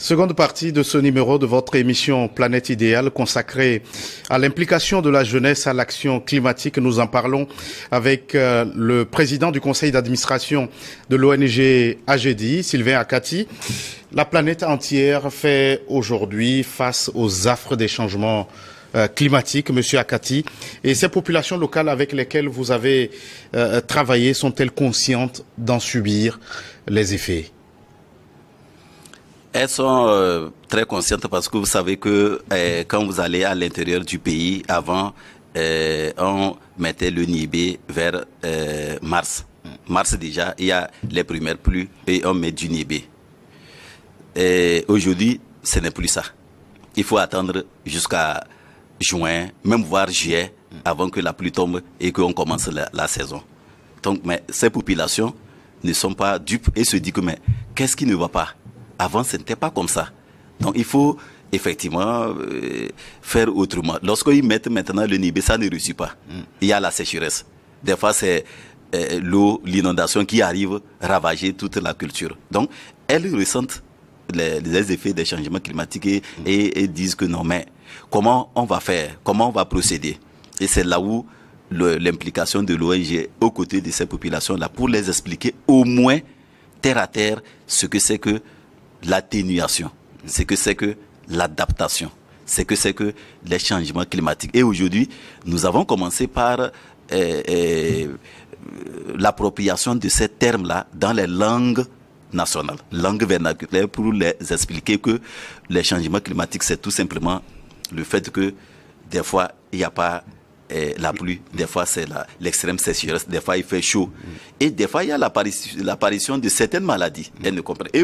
Seconde partie de ce numéro de votre émission Planète idéale consacrée à l'implication de la jeunesse à l'action climatique. Nous en parlons avec euh, le président du conseil d'administration de l'ONG AGDI, Sylvain Akati. La planète entière fait aujourd'hui face aux affres des changements euh, climatiques, Monsieur Akati, et ces populations locales avec lesquelles vous avez euh, travaillé sont-elles conscientes d'en subir les effets elles sont euh, très conscientes parce que vous savez que euh, quand vous allez à l'intérieur du pays, avant, euh, on mettait le Nibé vers mars. Mars déjà, il y a les premières pluies et on met du Nibé. aujourd'hui, ce n'est plus ça. Il faut attendre jusqu'à juin, même voire juillet, avant que la pluie tombe et qu'on commence la, saison. Donc, mais ces populations ne sont pas dupes et se disent que mais qu'est-ce qui ne va pas avant, ce n'était pas comme ça. Donc, il faut effectivement euh, faire autrement. Lorsqu'ils mettent maintenant le nibé, ça ne réussit pas. Hmm. Il y a la sécheresse. Des fois, c'est euh, l'eau, l'inondation qui arrive ravager toute la culture. Donc, elles ressentent les, effets des changements climatiques hmm. et, disent que non, mais comment on va faire Comment on va procéder Et c'est là où l'implication de l'ONG aux côtés de ces populations-là pour les expliquer au moins terre à terre ce que c'est que l'atténuation, c'est que c'est que l'adaptation, c'est que c'est que les changements climatiques. Et aujourd'hui, nous avons commencé par eh, eh, l'appropriation de ces termes-là dans les langues nationales, langues vernaculaires, pour les expliquer que les changements climatiques, c'est tout simplement le fait que des fois, il n'y a pas eh, la pluie, des fois c'est l'extrême sécheresse, des fois il fait chaud. Et des fois il y a l'apparition de certaines maladies. Elles ne comprennent. pas.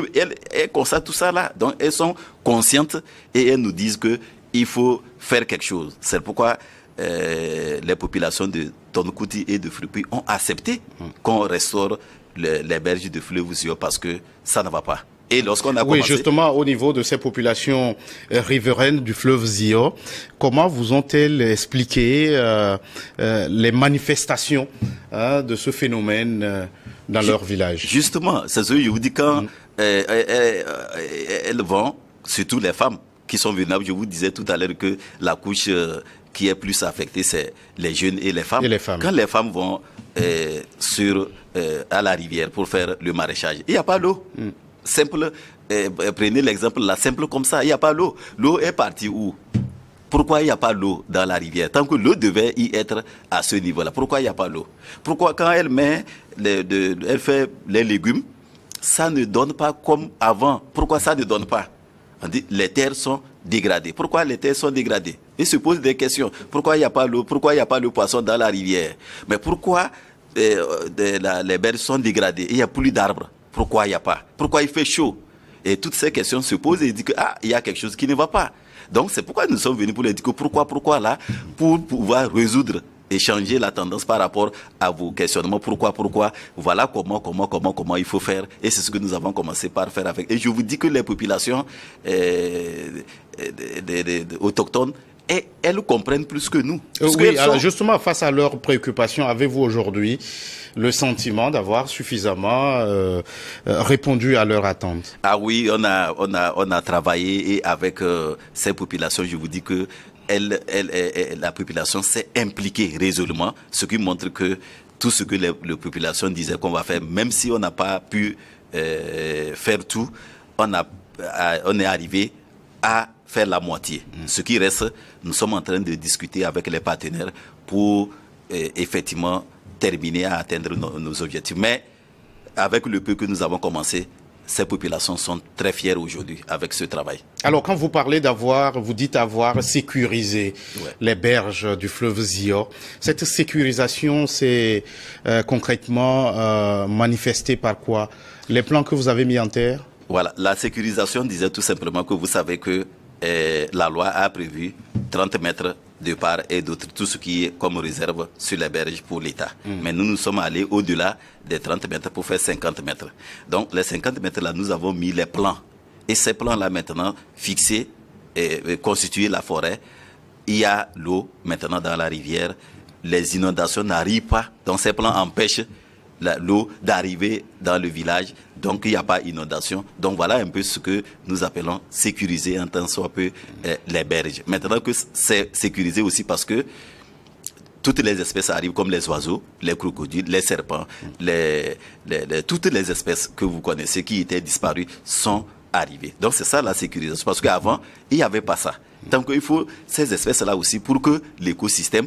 elles, constatent tout ça là. Donc elles sont conscientes et elles nous disent que il faut faire quelque chose. C'est pourquoi eh, les populations de Tonkuti et de Frupi ont accepté mm. qu'on restaure les berges de fleuve parce que ça ne va pas. Et lorsqu'on a oui, justement, au niveau de ces populations euh, riveraines du fleuve Zio, comment vous ont-elles expliqué euh, euh, les manifestations hein, de ce phénomène dans leur village Justement, c'est ce que je vous dis quand mm. elles vont, surtout les femmes qui sont vulnérables. Je vous disais tout à l'heure que la couche qui est plus affectée, c'est les jeunes et les femmes. Quand les femmes vont sur à la rivière pour faire le maraîchage, il n'y a pas d'eau. Mm simple, eh, eh, prenez l'exemple, là, simple comme ça, il n'y a pas l'eau. L'eau est partie où pourquoi il n'y a pas l'eau dans la rivière Tant que l'eau devait y être à ce niveau-là, pourquoi il n'y a pas l'eau Pourquoi quand elle, met elle fait les légumes, ça ne donne pas comme avant Pourquoi ça ne donne pas On dit les terres sont dégradées. Pourquoi les terres sont dégradées Il se pose des questions. Pourquoi il n'y a pas l'eau Pourquoi il n'y a pas le poisson dans la rivière Mais pourquoi eh, euh, les berges sont dégradées Il n'y a plus d'arbres pourquoi il n'y a pas Pourquoi il fait chaud Et toutes ces questions se posent et il dit que ah, il y a quelque chose qui ne va pas. Donc c'est pourquoi nous sommes venus pour les dire pourquoi, pourquoi là, pour pouvoir résoudre et changer la tendance par rapport à vos questionnements. Pourquoi, pourquoi Voilà comment, comment, comment, comment il faut faire. Et c'est ce que nous avons commencé par faire avec. Et je vous dis que les populations euh, euh, autochtones elles comprennent plus que nous. Euh, oui, justement, face à leurs préoccupations, avez-vous aujourd'hui le sentiment d'avoir suffisamment euh, euh, répondu à leurs attentes Ah oui, on a, on a, on a travaillé et avec ces populations, je vous dis que elle, elle, la population s'est impliquée résolument, ce qui montre que tout ce que les, populations disaient qu'on va faire, même si on n'a pas pu faire tout, on, a, on est arrivé à faire la moitié. Mm. Ce qui reste, nous sommes en train de discuter avec les partenaires pour eh, effectivement terminer à atteindre nos, objectifs. Mais avec le peu que nous avons commencé, ces populations sont très fières aujourd'hui avec ce travail. Alors quand vous parlez d'avoir, vous dites avoir sécurisé les berges du fleuve Zio. Cette sécurisation, c'est euh, concrètement euh, manifestée par quoi Les plans que vous avez mis en terre Voilà, la sécurisation disait tout simplement que vous savez que la loi a prévu 30 mètres de part et d'autre, tout ce qui est comme réserve sur les berges pour l'État. Hmm. Mais nous, nous sommes allés au-delà des 30 mètres pour faire 50 mètres. Donc, les 50 mètres là, nous avons mis les plans. Et ces plans-là, maintenant, fixés et, et la forêt, il y a l'eau maintenant dans la rivière. Les inondations n'arrivent pas. Donc, ces plans empêchent l'eau d'arriver dans le village. Donc, il n'y a pas d'inondation. Donc, voilà un peu ce que nous appelons sécuriser un temps soit peu euh, les berges. Maintenant que c'est sécurisé aussi parce que toutes les espèces arrivent, comme les oiseaux, les crocodiles, les serpents, les, toutes les espèces que vous connaissez qui étaient disparues sont arrivées. Donc c'est ça la sécurisation, parce qu'avant, il n'y avait pas ça. Donc il faut ces espèces-là aussi pour que l'écosystème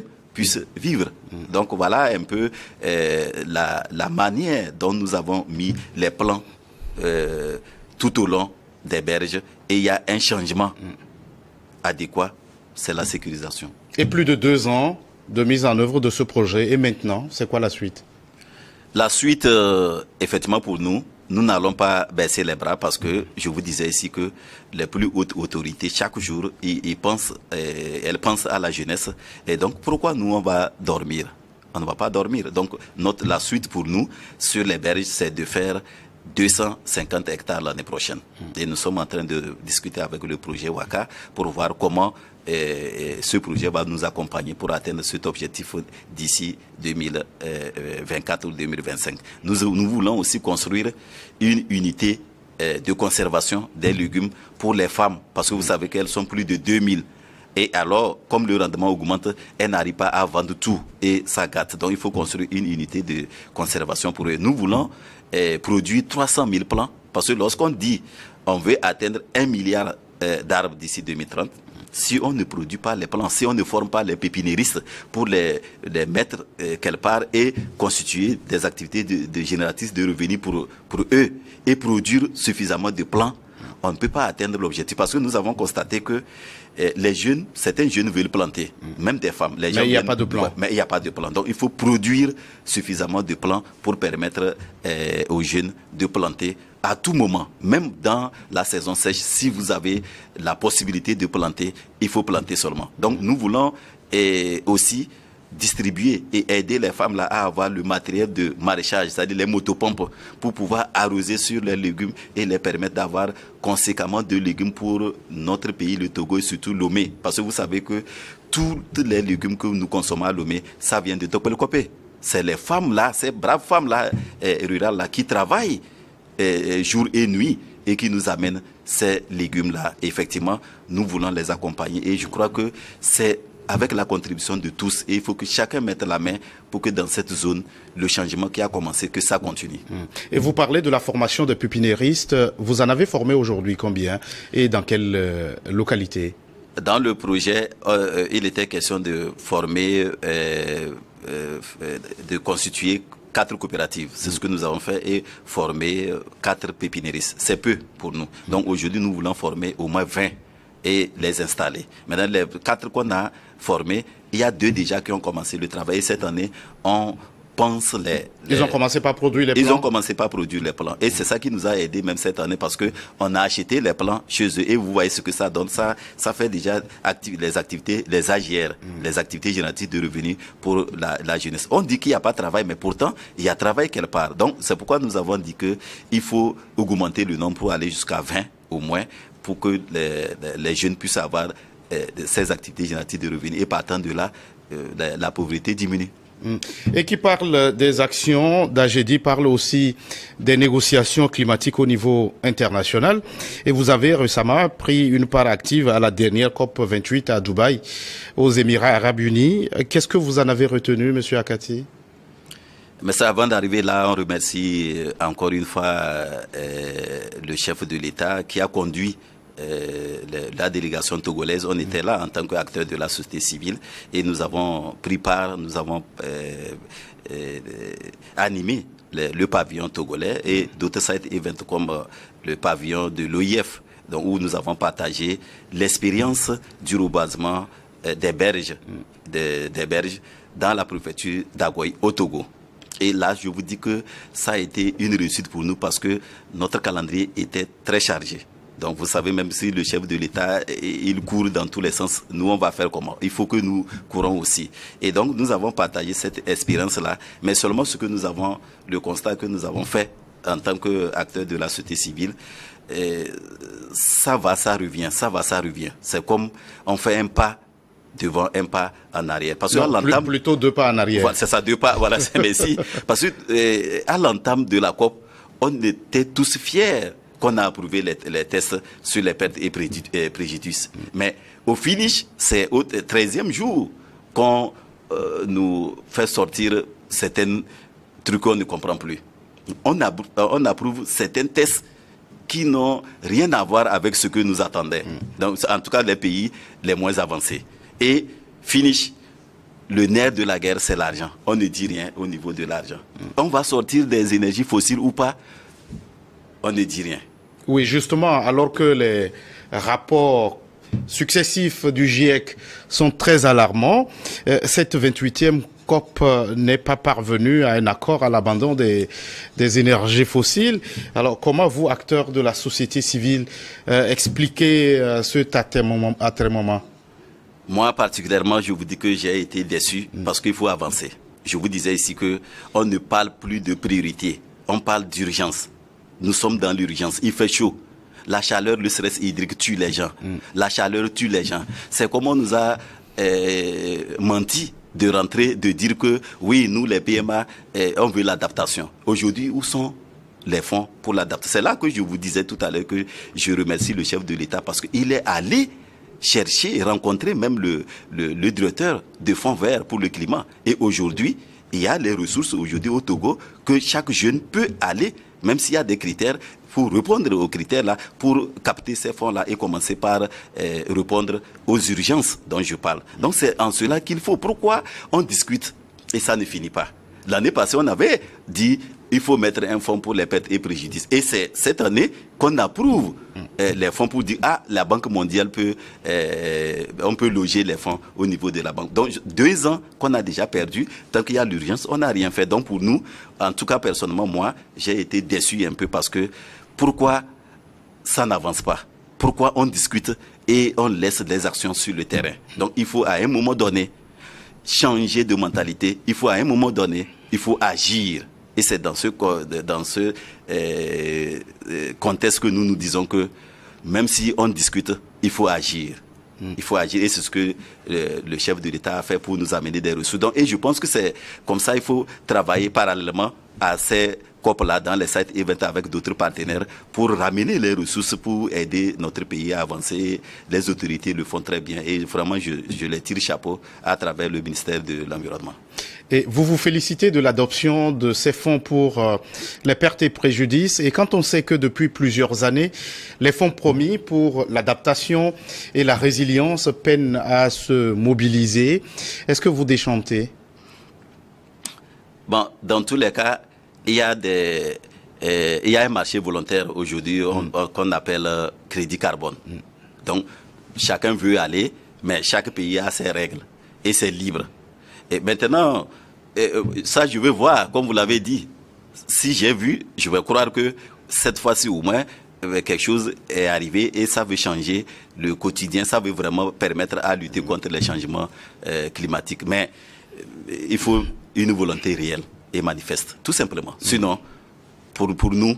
vivre. Mm. Donc voilà un peu euh, la, manière dont nous avons mis les plans euh, tout au long des berges. Et il y a un changement mm. adéquat, c'est la sécurisation. Et plus de deux ans de mise en œuvre de ce projet. Et maintenant, c'est quoi la suite La suite, euh, effectivement, pour nous, nous n'allons pas baisser les bras parce que je vous disais ici que les plus hautes autorités, chaque jour, ils, pensent, euh, elles pensent à la jeunesse. Et donc, pourquoi nous, on va dormir On ne va pas dormir. Donc, notre, la suite pour nous, sur les berges, c'est de faire 250 hectares l'année prochaine. Et nous sommes en train de discuter avec le projet Waka pour voir comment ce projet va nous accompagner pour atteindre cet objectif d'ici 2024 euh, euh, ou 2025. Nous, nous, voulons aussi construire une unité euh, de conservation des légumes pour les femmes, parce que vous savez qu'elles sont plus de 2000. Et alors, comme le rendement augmente, elles n'arrivent pas à vendre tout et ça gâte. Donc, il faut construire une unité de conservation pour eux. Nous voulons produire 300 000 plants parce que lorsqu'on dit on veut atteindre 1 milliard d'arbres d'ici 2030, si on ne produit pas les plants, si on ne forme pas les pépiniéristes pour les, mettre euh, quelque part et constituer des activités de, génératrices de revenus pour, eux et produire suffisamment de plants, on ne peut pas atteindre l'objectif parce que nous avons constaté que euh, les jeunes, certains jeunes veulent planter, mm. même des femmes. Les mais il n'y a pas de plan. Mais il n'y a pas de plants. Donc il faut produire suffisamment de plants pour permettre euh, aux jeunes de planter à tout moment, même dans la saison sèche, si vous avez la possibilité de planter, il faut planter seulement. Donc nous voulons eh, aussi distribuer et aider les femmes là à avoir le matériel de maraîchage, c'est-à-dire les motopompes, pour pouvoir arroser sur les légumes et les permettre d'avoir conséquemment de légumes pour notre pays, le Togo et surtout Lomé. Parce que vous savez que tous les légumes que nous consommons à Lomé, ça vient de Tocqueville-Copé, C'est les femmes là, ces braves femmes là, eh, rurales là, qui travaillent jour et nuit et qui nous amène ces légumes-là. Effectivement, nous voulons les accompagner et je crois que c'est avec la contribution de tous. Et il faut que chacun mette la main pour que dans cette zone, le changement qui a commencé, que ça continue. Hum. Et vous parlez de la formation de pupinéristes. Vous en avez formé aujourd'hui combien et dans quelle euh, localité Dans le projet, euh, euh, il était question de former, de constituer quatre coopératives. C'est ce que nous avons fait et formé euh, quatre pépinéristes. C'est peu pour nous. Donc aujourd'hui, nous voulons former au moins 20 et les installer. Maintenant, les quatre qu'on a formés, il y a deux déjà qui ont commencé le travail. cette année, on ils ont commencé par produire les plans. Ils ont commencé par produire les plans. Et c'est ça qui nous a aidé même cette année parce que on a acheté les plans chez eux et vous voyez ce que ça donne. Ça, fait déjà les activités, les AGR, hmm. les activités génératives de revenus pour la, jeunesse. On dit qu'il n'y a pas de travail, mais pourtant, il y a travail quelque part. Donc, c'est pourquoi nous avons dit que il faut augmenter le nombre pour aller jusqu'à 20 au moins pour que les, jeunes puissent avoir euh, ces activités génératives de revenus et partant de là, euh, la pauvreté diminue. Mm. Et qui parle des actions d'AGEDI, parle aussi des négociations climatiques au niveau international. Et vous avez récemment pris une part active à la dernière COP28 à Dubaï, aux Émirats Arabes Unis. Qu'est-ce que vous en avez retenu, Monsieur Akati mais avant d'arriver là, on remercie euh, encore une fois euh, le chef de l'État qui a conduit euh, la délégation togolaise, on était là en tant qu'acteur de la société civile et nous avons pris part, nous avons euh, euh, animé le, pavillon togolais et mm. d'autres sites events comme le pavillon de l'OIF, où nous avons partagé l'expérience du rebasement des berges, mm. des, berges dans la préfecture d'Agoy au Togo. Et là, je vous dis que ça a été une réussite pour nous parce que notre calendrier était très chargé. Donc vous savez, même si le chef de l'État, eh, il court dans tous les sens, nous, on va faire comment Il faut que nous courons aussi. Et donc nous avons partagé cette expérience-là, mais seulement ce que nous avons, le constat que nous avons fait en tant qu'acteurs de la société civile, eh, ça va, ça revient, ça va, ça revient. C'est comme on fait un pas devant un pas en arrière. Parce Plutôt deux pas en arrière. Voilà, c'est ça, deux pas, voilà, c'est merci. Parce qu'à eh, l'entame de la COP, on était tous fiers qu'on a approuvé les, tests sur les pertes et, préjudices. Mais au finish, c'est au 13e jour qu'on euh, nous fait sortir certains trucs qu'on ne comprend plus. On, approuve certains tests qui n'ont rien à voir avec ce que nous attendait. Hmm. Donc, en tout cas, les pays les moins avancés. Et finish, le nerf de la guerre, c'est l'argent. On ne dit rien au niveau de l'argent. Hmm. On va sortir des énergies fossiles ou pas, on ne dit rien. Oui, justement, alors que les rapports successifs du GIEC sont très alarmants, euh, cette 28e COP n'est pas parvenue à un accord à l'abandon des, énergies fossiles. Alors comment vous, acteurs de la société civile, euh, expliquez euh, ce à très moment Moi particulièrement, je vous dis que j'ai été déçu parce qu'il faut avancer. Je vous disais ici que on ne parle plus de priorité, on parle d'urgence nous sommes dans l'urgence. Il fait chaud. La chaleur, le stress hydrique tue les gens. Mm. La chaleur tue les gens. C'est comme on nous a euh, menti de rentrer, de dire que oui, nous, les PMA, euh, on veut l'adaptation. Aujourd'hui, où sont les fonds pour l'adaptation C'est là que je vous disais tout à l'heure que je remercie le chef de l'État parce qu'il est allé chercher et rencontrer même le, directeur de Fonds verts pour le climat. Et aujourd'hui, il y a les ressources aujourd'hui au Togo que chaque jeune peut aller même s'il y a des critères, pour répondre aux critères là, pour capter ces fonds là et commencer par euh, répondre aux urgences dont je parle. Donc c'est en cela qu'il faut. Pourquoi on discute et ça ne finit pas L'année passée, on avait dit il faut mettre un fonds pour les pertes et préjudices. Et c'est cette année qu'on approuve mm. euh, les fonds pour dire, ah, la Banque mondiale peut, euh, on peut loger les fonds au niveau de la banque. Donc, deux ans qu'on a déjà perdu, tant qu'il y a l'urgence, on n'a rien fait. Donc, pour nous, en tout cas, personnellement, moi, j'ai été déçu un peu parce que pourquoi ça n'avance pas Pourquoi on discute et on laisse les actions sur le terrain Donc, il faut à un moment donné changer de mentalité. Il faut à un moment donné, il faut agir. Et c'est dans ce, euh, euh, contexte que nous nous disons que même si on discute, il faut agir. Hmm. Il faut agir et c'est ce que le, chef de l'État a fait pour nous amener des ressources. et je pense que c'est comme ça, il faut travailler parallèlement à ces COP-là dans les sites Event avec d'autres partenaires pour ramener les ressources pour aider notre pays à avancer. Les autorités le font très bien et vraiment, je les tire chapeau à travers le ministère de l'Environnement. Et vous vous félicitez de l'adoption de ces fonds pour euh, les pertes et préjudices. Et quand on sait que depuis plusieurs années, les fonds promis pour l'adaptation et la résilience peinent à se mobiliser, est-ce que vous déchantez Bon, dans tous les cas, il y a des, euh, a un marché volontaire aujourd'hui mm. qu'on appelle euh, crédit carbone. Mm. Donc, chacun veut aller, mais chaque pays a ses règles et c'est libre. Et maintenant, euh, ça, je veux voir, comme vous l'avez dit. Si j'ai vu, je vais croire que cette fois-ci au moins, euh, quelque chose est arrivé et ça veut changer le quotidien, ça veut vraiment permettre à lutter mhm. contre les changements euh, climatiques. Mais il faut une volonté réelle et manifeste, tout simplement. Mhm. Sinon, pour, pour nous,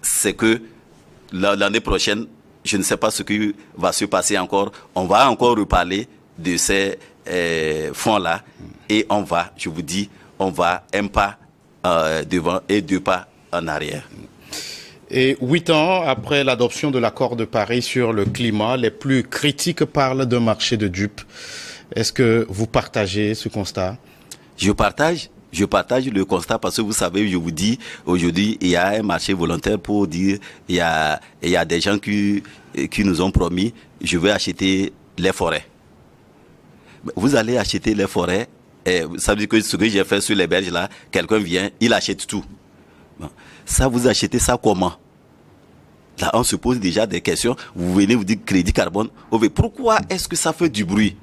c'est que l'année prochaine, je ne sais pas ce qui va se passer encore, on va encore reparler de ces euh, fonds-là. Et on va, je vous dis, on va un pas euh, devant et deux pas en arrière. Et huit ans après l'adoption de l'accord de Paris sur le climat, les plus critiques parlent d'un marché de dupes. Est-ce que vous partagez ce constat Je partage. Je partage le constat parce que vous savez, je vous dis, aujourd'hui, il y a un marché volontaire pour dire, il y a, il y des gens qui, qui nous ont promis, je vais acheter les forêts vous allez acheter les forêts, et ça veut dire que ce que j'ai fait sur les Belges là, quelqu'un vient, il achète tout. Ça, vous achetez ça comment Là, on se pose déjà des questions. Vous venez vous dire crédit carbone. Oh, pourquoi est-ce que ça fait du bruit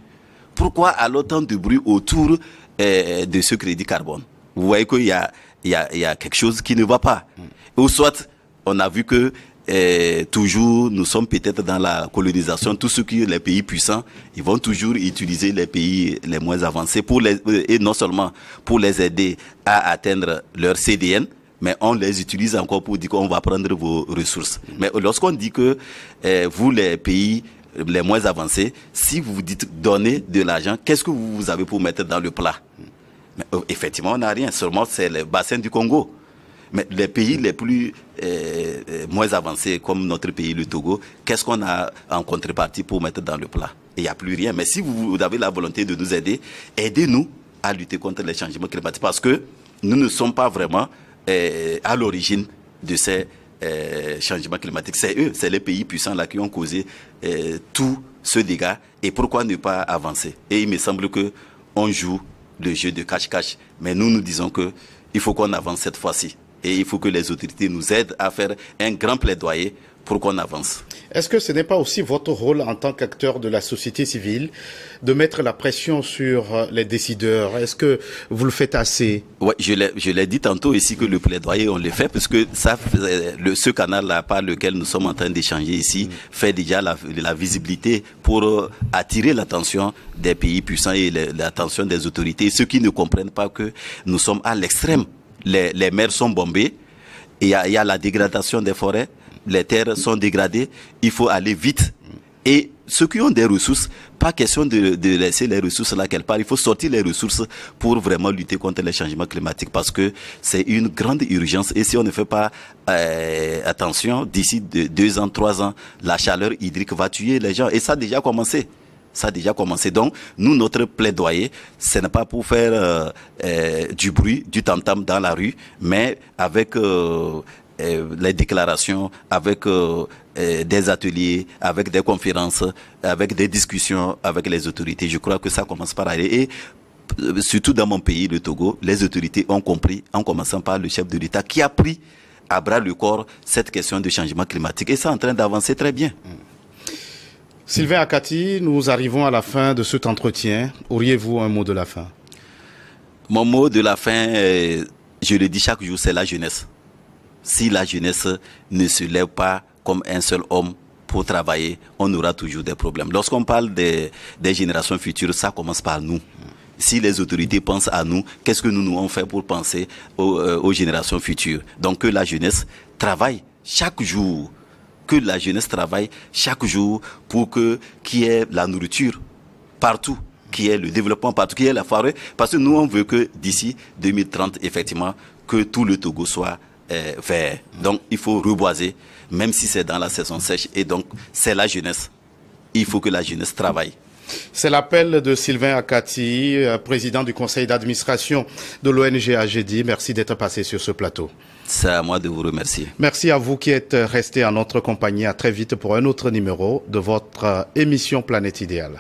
Pourquoi a autant de bruit autour eh, de ce crédit carbone Vous voyez qu'il il y, a, il y a quelque chose qui ne va pas. Mm. Ou soit, on a vu que et toujours, nous sommes peut-être dans la colonisation. Tous ceux qui sont les pays puissants, ils vont toujours utiliser les pays les moins avancés pour euh, et non seulement pour les aider à atteindre leur CDN, mais on les utilise encore pour dire qu'on va prendre vos ressources. Mais lorsqu'on dit que eh, vous, les pays les moins avancés, si vous vous dites donner de l'argent, qu'est-ce que vous avez pour mettre dans le plat euh, Effectivement, on n'a rien, seulement c'est le bassin du Congo. Mais les pays les plus euh, euh, moins avancés, comme notre pays, le Togo, qu'est-ce qu'on a en contrepartie pour mettre dans le plat Il n'y a plus rien. Mais si vous, avez la volonté de nous aider, aidez-nous à lutter contre les changements climatiques parce que nous ne sommes pas vraiment euh, à l'origine de ces changements climatiques. C'est eux, c'est les pays puissants là qui ont causé tout ce dégât. Et pourquoi ne pas avancer Et il me semble que on joue le jeu de cache-cache. Mais nous, nous disons qu'il faut qu'on avance cette fois-ci. Et il faut que les autorités nous aident à faire un grand plaidoyer pour qu'on avance. Est-ce que ce n'est pas aussi votre rôle en tant qu'acteur de la société civile de mettre la pression sur les décideurs Est-ce que vous le faites assez Oui, je l'ai dit tantôt ici que le plaidoyer, on le fait, parce que ça, euh, le, ce canal-là par lequel nous sommes en train d'échanger ici mm. fait déjà la visibilité pour euh, attirer l'attention des pays puissants et l'attention des autorités, ceux qui ne comprennent pas que nous sommes à l'extrême les, mers sont bombées, il y a, la dégradation des forêts, les terres sont dégradées, il faut aller vite. Et ceux qui ont des ressources, pas question de, laisser les ressources là qu'elles part. Il faut sortir les ressources pour vraiment lutter contre les changements climatiques parce que c'est une grande urgence. Et si on ne fait pas euh, attention, d'ici deux ans, trois ans, la chaleur hydrique va tuer les gens. Et ça a déjà commencé. Ça a déjà commencé. Donc, nous, notre plaidoyer, ce n'est pas pour faire euh, euh, du bruit, du tam-tam dans la rue, mais avec euh, les déclarations, avec des ateliers, avec des conférences, avec des discussions avec les autorités. Je crois que ça commence par aller. Et surtout dans mon pays, le Togo, les autorités ont compris, en commençant par le chef de l'État, qui a pris à bras le corps cette question du changement climatique. Et ça est en train d'avancer très bien. Mm. Sylvain Akati, nous arrivons à la fin de cet entretien. Auriez-vous un mot de la fin Mon mot de la fin, euh, je le dis chaque jour, c'est la jeunesse. Si la jeunesse ne se lève pas comme un seul homme pour travailler, on aura toujours des problèmes. Lorsqu'on parle des, générations futures, ça commence par nous. Si les autorités pensent à nous, qu'est-ce que nous nous fait pour penser euh, aux générations futures Donc que la jeunesse travaille chaque jour que la jeunesse travaille chaque jour pour que qu'il y ait la nourriture partout qui est le développement partout, qui est la forêt, parce que nous, on veut que d'ici 2030, effectivement, que tout le Togo soit euh, vert. Donc, il faut reboiser, même si c'est dans la saison sèche. Et donc, c'est la jeunesse. Il faut que la jeunesse travaille. C'est l'appel de Sylvain Akati, euh, président du conseil d'administration de l'ONG AGD. Merci d'être passé sur ce plateau. C'est à moi de vous remercier. Merci à vous qui êtes resté en notre compagnie. À très vite pour un autre numéro de votre euh, émission Planète Idéale.